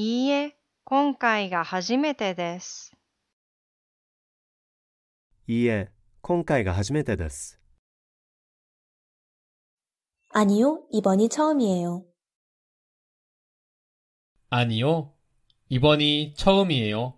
いいえ、今回が初めてです。いいえ、今回が初めてです。아니 요、 이번이처음이에 요。 처음이에요이번이처음이 에.